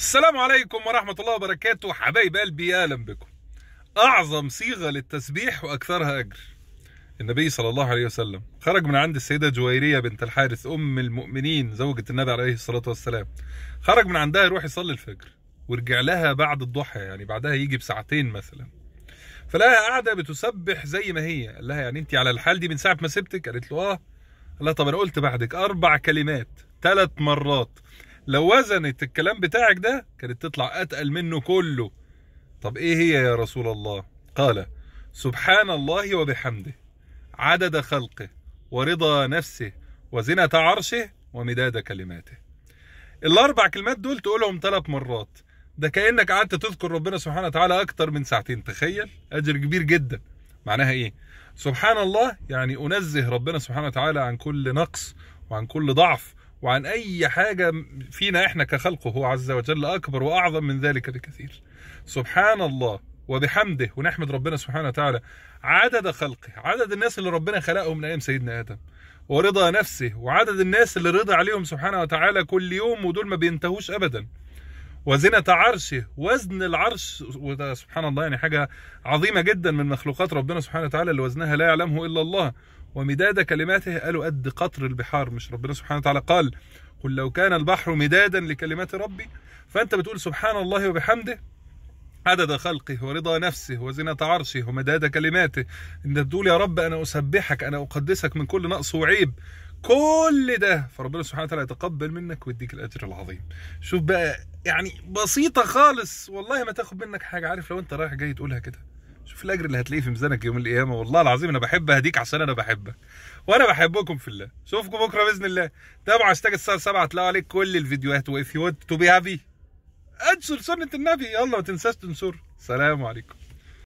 السلام عليكم ورحمة الله وبركاته حبايب قلبي أهلا بكم أعظم صيغة للتسبيح وأكثرها أجر النبي صلى الله عليه وسلم خرج من عند السيدة جويرية بنت الحارث أم المؤمنين زوجة النبي عليه الصلاة والسلام خرج من عندها يروح يصلي الفجر ورجع لها بعد الضحى يعني بعدها يجي بساعتين مثلا فلقاها قاعدة بتسبح زي ما هي قال لها يعني أنت على الحال دي من ساعة ما سبتك قالت له آه قال لها طب أنا قلت بعدك أربع كلمات ثلاث مرات لو وزنت الكلام بتاعك ده كانت تطلع اتقل منه كله طب ايه هي يا رسول الله قال سبحان الله وبحمده عدد خلقه ورضا نفسه وزنة عرشه ومداد كلماته الاربع كلمات دول تقولهم ثلاث مرات ده كانك قعدت تذكر ربنا سبحانه وتعالى اكتر من ساعتين تخيل اجر كبير جدا معناها ايه سبحان الله يعني انزه ربنا سبحانه وتعالى عن كل نقص وعن كل ضعف وعن أي حاجة فينا إحنا كخلقه هو عز وجل أكبر وأعظم من ذلك بكثير سبحان الله وبحمده ونحمد ربنا سبحانه وتعالى عدد خلقه عدد الناس اللي ربنا خلقهم من أيام سيدنا آدم ورضا نفسه وعدد الناس اللي رضى عليهم سبحانه وتعالى كل يوم ودول ما بينتهوش أبدا وزنة عرشه وزن العرش وده سبحان الله يعني حاجة عظيمة جدا من مخلوقات ربنا سبحانه وتعالى اللي وزنها لا يعلمه إلا الله ومداد كلماته قالوا قد قطر البحار مش ربنا سبحانه وتعالى قال قل لو كان البحر مدادا لكلمات ربي فانت بتقول سبحان الله وبحمده عدد خلقه ورضا نفسه وزنة عرشه ومداد كلماته انت بتقول يا رب انا اسبحك انا اقدسك من كل نقص وعيب كل ده فربنا سبحانه وتعالى يتقبل منك ويديك الاجر العظيم شوف بقى يعني بسيطة خالص والله ما تاخد منك حاجة عارف لو انت رايح جاي تقولها كده شوف الاجر اللي هتلاقيه في ميزانك يوم القيامه والله العظيم انا بحب اهديك عشان انا بحبك وانا بحبكم في الله اشوفكم بكره باذن الله تابعوا هاشتاج الساعه 7 هتلاقوا عليك كل الفيديوهات واف يو تو بي هابي انشر سنه النبي يلا ما تنساش تنشر سلام عليكم